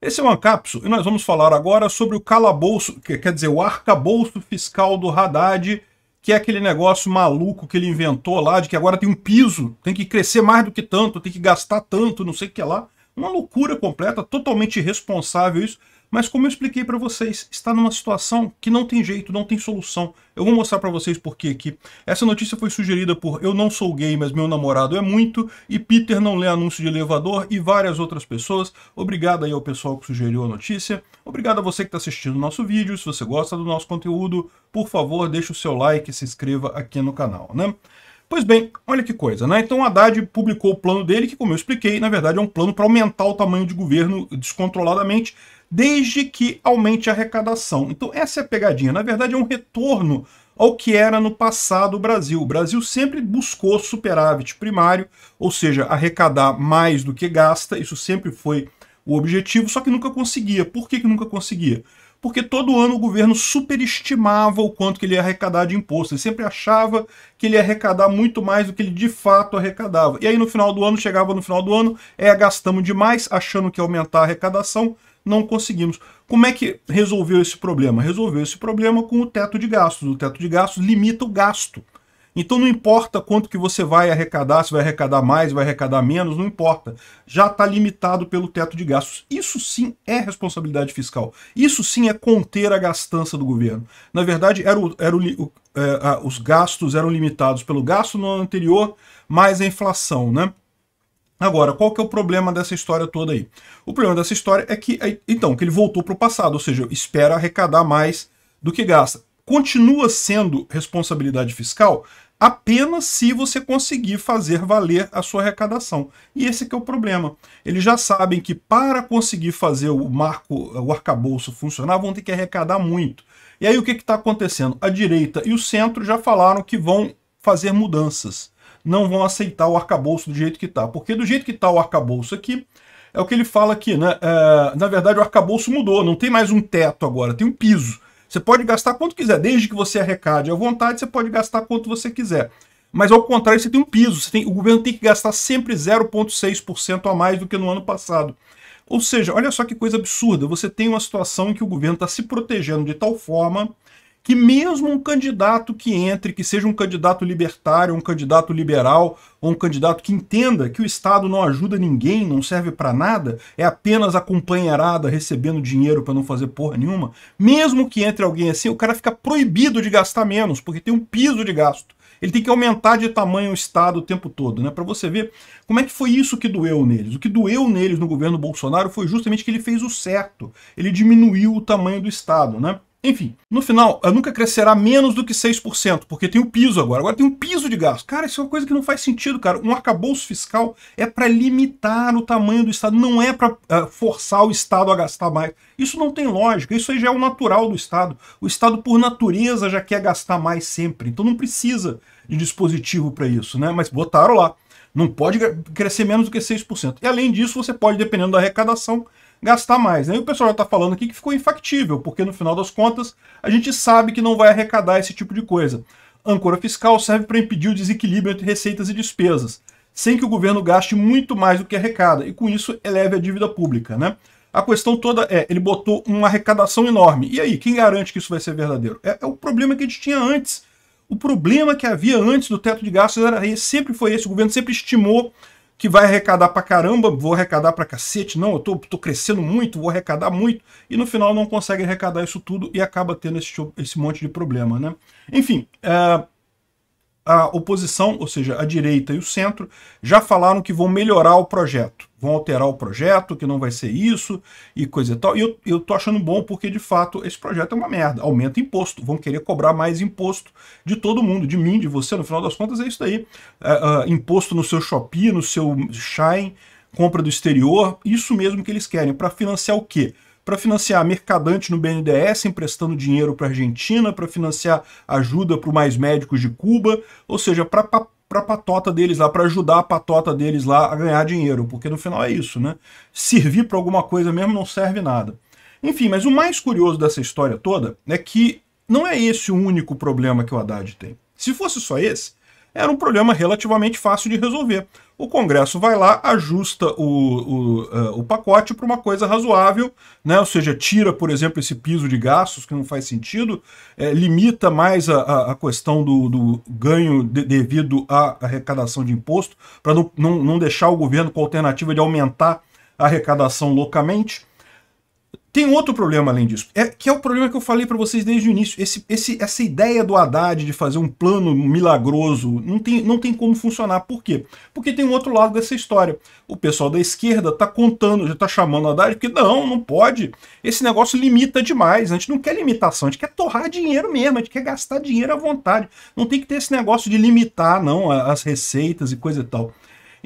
Esse é o Ancapso e nós vamos falar agora sobre o calabouço, quer dizer, o arcabouço fiscal do Haddad, que é aquele negócio maluco que ele inventou lá, de que agora tem um piso, tem que crescer mais do que tanto, tem que gastar tanto, não sei o que lá. Uma loucura completa, totalmente irresponsável isso. Mas como eu expliquei para vocês, está numa situação que não tem jeito, não tem solução. Eu vou mostrar para vocês por que aqui. Essa notícia foi sugerida por Eu Não Sou Gay, mas Meu Namorado É Muito, e Peter Não Lê Anúncio de Elevador, e várias outras pessoas. Obrigado aí ao pessoal que sugeriu a notícia. Obrigado a você que está assistindo o nosso vídeo. Se você gosta do nosso conteúdo, por favor, deixe o seu like e se inscreva aqui no canal, né? Pois bem, olha que coisa, né? Então o Haddad publicou o plano dele, que como eu expliquei, na verdade é um plano para aumentar o tamanho de governo descontroladamente, desde que aumente a arrecadação. Então essa é a pegadinha, na verdade é um retorno ao que era no passado o Brasil. O Brasil sempre buscou superávit primário, ou seja, arrecadar mais do que gasta, isso sempre foi o objetivo, só que nunca conseguia. Por que, que nunca conseguia? porque todo ano o governo superestimava o quanto que ele ia arrecadar de imposto. Ele sempre achava que ele ia arrecadar muito mais do que ele de fato arrecadava. E aí no final do ano, chegava no final do ano, é, gastamos demais, achando que ia aumentar a arrecadação, não conseguimos. Como é que resolveu esse problema? Resolveu esse problema com o teto de gastos. O teto de gastos limita o gasto. Então não importa quanto que você vai arrecadar, se vai arrecadar mais, vai arrecadar menos, não importa. Já está limitado pelo teto de gastos. Isso sim é responsabilidade fiscal. Isso sim é conter a gastança do governo. Na verdade, era o, era o, o é, os gastos eram limitados pelo gasto no ano anterior, mais a inflação, né? Agora, qual que é o problema dessa história toda aí? O problema dessa história é que, é, então, que ele voltou para o passado, ou seja, espera arrecadar mais do que gasta. Continua sendo responsabilidade fiscal? apenas se você conseguir fazer valer a sua arrecadação. E esse é o problema. Eles já sabem que para conseguir fazer o marco, o arcabouço funcionar, vão ter que arrecadar muito. E aí o que está acontecendo? A direita e o centro já falaram que vão fazer mudanças. Não vão aceitar o arcabouço do jeito que está. Porque do jeito que está o arcabouço aqui, é o que ele fala aqui, né? É, na verdade, o arcabouço mudou, não tem mais um teto agora, tem um piso. Você pode gastar quanto quiser, desde que você arrecade à vontade, você pode gastar quanto você quiser. Mas ao contrário, você tem um piso. Tem, o governo tem que gastar sempre 0,6% a mais do que no ano passado. Ou seja, olha só que coisa absurda. Você tem uma situação em que o governo está se protegendo de tal forma que mesmo um candidato que entre, que seja um candidato libertário, um candidato liberal, ou um candidato que entenda que o Estado não ajuda ninguém, não serve para nada, é apenas acompanharada recebendo dinheiro para não fazer porra nenhuma, mesmo que entre alguém assim, o cara fica proibido de gastar menos, porque tem um piso de gasto. Ele tem que aumentar de tamanho o Estado o tempo todo, né? Para você ver como é que foi isso que doeu neles. O que doeu neles no governo Bolsonaro foi justamente que ele fez o certo. Ele diminuiu o tamanho do Estado, né? Enfim, no final, nunca crescerá menos do que 6%, porque tem o um piso agora. Agora tem um piso de gastos. Cara, isso é uma coisa que não faz sentido, cara. Um arcabouço fiscal é para limitar o tamanho do Estado, não é para uh, ah, forçar o Estado a gastar mais. Isso não tem lógica, isso aí já é o natural do Estado. O Estado, por natureza, já quer gastar mais sempre, então não precisa de dispositivo para isso, né? Mas botaram lá. Não pode crescer menos do que 6%. E além disso, você pode, dependendo da arrecadação, gastar mais. Né? o pessoal já está falando aqui que ficou infactível, porque no final das contas a gente sabe que não vai arrecadar esse tipo de coisa. Âncora fiscal serve para impedir o desequilíbrio entre receitas e despesas, sem que o governo gaste muito mais do que arrecada, e com isso eleve a dívida pública. Né? A questão toda é, ele botou uma arrecadação enorme. E aí, quem garante que isso vai ser verdadeiro? É, é o problema que a gente tinha antes. O problema que havia antes do teto de gastos era sempre foi esse, o governo sempre estimou que vai arrecadar pra caramba, vou arrecadar pra cacete, não, eu tô, tô crescendo muito, vou arrecadar muito, e no final não consegue arrecadar isso tudo e acaba tendo esse, esse monte de problema, né? Enfim, é, a oposição, ou seja, a direita e o centro, já falaram que vão melhorar o projeto vão alterar o projeto, que não vai ser isso e coisa e tal. E eu, eu tô achando bom porque, de fato, esse projeto é uma merda. Aumenta imposto, vão querer cobrar mais imposto de todo mundo, de mim, de você. No final das contas, é isso daí. Uh, uh, imposto no seu Shopee, no seu Shine, compra do exterior, isso mesmo que eles querem. Para financiar o quê? Para financiar mercadante no BNDES, emprestando dinheiro para Argentina, para financiar ajuda para mais médicos de Cuba, ou seja, para pra patota deles lá, para ajudar a patota deles lá a ganhar dinheiro, porque no final é isso, né? Servir para alguma coisa mesmo não serve nada. Enfim, mas o mais curioso dessa história toda é que não é esse o único problema que o Haddad tem. Se fosse só esse, era um problema relativamente fácil de resolver o Congresso vai lá, ajusta o, o, eh, o pacote para uma coisa razoável, né? ou seja, tira, por exemplo, esse piso de gastos que não faz sentido, é, limita mais a, a questão do, do ganho de, devido à arrecadação de imposto, para não, não, não deixar o governo com a alternativa de aumentar a arrecadação loucamente. Tem outro problema além disso, é, que é o problema que eu falei para vocês desde o início. Esse, esse, essa ideia do Haddad de fazer um plano milagroso não tem, não tem como funcionar. Por quê? Porque tem um outro lado dessa história. O pessoal da esquerda está contando, já está chamando o Haddad, porque não, não pode. Esse negócio limita demais. A gente não quer limitação, a gente quer torrar dinheiro mesmo, a gente quer gastar dinheiro à vontade. Não tem que ter esse negócio de limitar, não, as receitas e coisa e tal.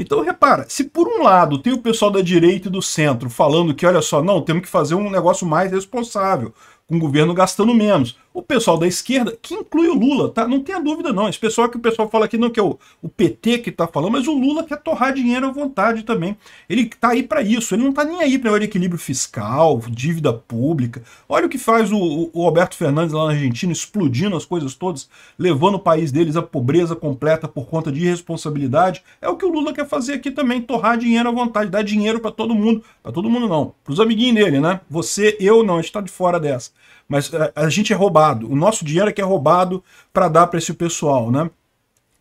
Então, repara, se por um lado tem o pessoal da direita e do centro falando que, olha só, não, temos que fazer um negócio mais responsável, um governo gastando menos. O pessoal da esquerda, que inclui o Lula, tá? Não tenha dúvida, não. Esse pessoal que o pessoal fala aqui, não que é o, o PT que tá falando, mas o Lula quer torrar dinheiro à vontade também. Ele tá aí para isso, ele não tá nem aí para o equilíbrio fiscal, dívida pública. Olha o que faz o, o, Alberto Fernandes lá na Argentina, explodindo as coisas todas, levando o país deles à pobreza completa por conta de irresponsabilidade. É o que o Lula quer fazer aqui também, torrar dinheiro à vontade, dar dinheiro para todo mundo. para todo mundo não, pros amiguinhos dele, né? Você, eu não, a gente tá de fora dessa. Mas a, a gente é roubado. O nosso dinheiro é que é roubado para dar para esse pessoal, né?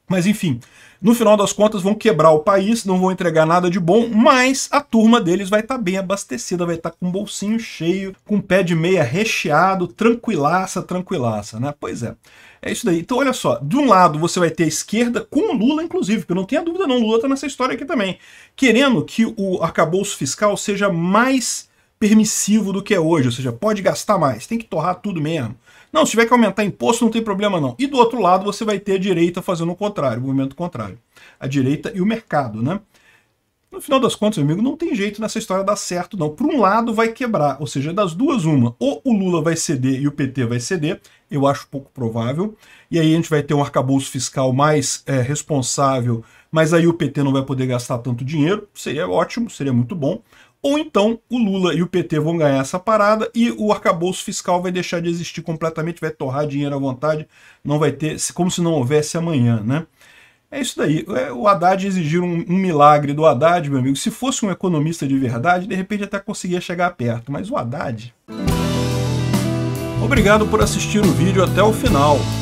Mas enfim, no final das contas vão quebrar o país, não vão entregar nada de bom, mas a turma deles vai estar tá bem abastecida, vai estar tá com o bolsinho cheio, com o pé de meia recheado, tranquilaça, tranquilaça, né? Pois é. É isso daí. Então, olha só, de um lado você vai ter a esquerda com o Lula, inclusive, porque não tenha dúvida não, Lula está nessa história aqui também, querendo que o arcabouço fiscal seja mais permissivo do que é hoje, ou seja, pode gastar mais, tem que torrar tudo mesmo. Não, se tiver que aumentar imposto, não tem problema não. E do outro lado, você vai ter a direita fazendo o contrário, o movimento contrário. A direita e o mercado, né? No final das contas, meu amigo, não tem jeito nessa história dar certo, não. Por um lado, vai quebrar, ou seja, das duas, uma. Ou o Lula vai ceder e o PT vai ceder, eu acho pouco provável. E aí a gente vai ter um arcabouço fiscal mais é, responsável, mas aí o PT não vai poder gastar tanto dinheiro. Seria ótimo, seria muito bom ou então o Lula e o PT vão ganhar essa parada e o arcabouço fiscal vai deixar de existir completamente, vai torrar dinheiro à vontade, não vai ter, como se não houvesse amanhã, né? É isso daí. É, o Haddad exigiu um, um, milagre do Haddad, meu amigo. Se fosse um economista de verdade, de repente até conseguia chegar perto, mas o Haddad. Obrigado por assistir o vídeo até o final.